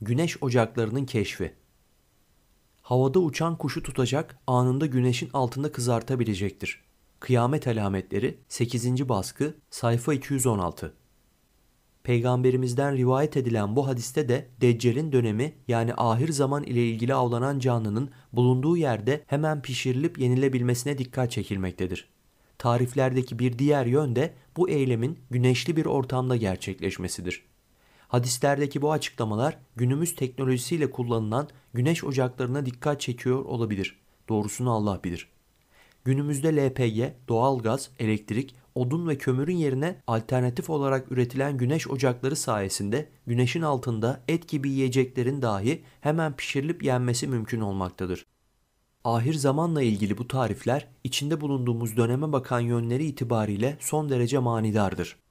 Güneş ocaklarının keşfi. Havada uçan kuşu tutacak, anında güneşin altında kızartabilecektir. Kıyamet alametleri 8. baskı sayfa 216. Peygamberimizden rivayet edilen bu hadiste de Deccal'in dönemi yani ahir zaman ile ilgili avlanan canlının bulunduğu yerde hemen pişirilip yenilebilmesine dikkat çekilmektedir. Tariflerdeki bir diğer yön de bu eylemin güneşli bir ortamda gerçekleşmesidir. Hadislerdeki bu açıklamalar günümüz teknolojisiyle kullanılan güneş ocaklarına dikkat çekiyor olabilir. Doğrusunu Allah bilir. Günümüzde LPG, doğalgaz, elektrik, odun ve kömürün yerine alternatif olarak üretilen güneş ocakları sayesinde güneşin altında et gibi yiyeceklerin dahi hemen pişirilip yenmesi mümkün olmaktadır. Ahir zamanla ilgili bu tarifler içinde bulunduğumuz döneme bakan yönleri itibariyle son derece manidardır.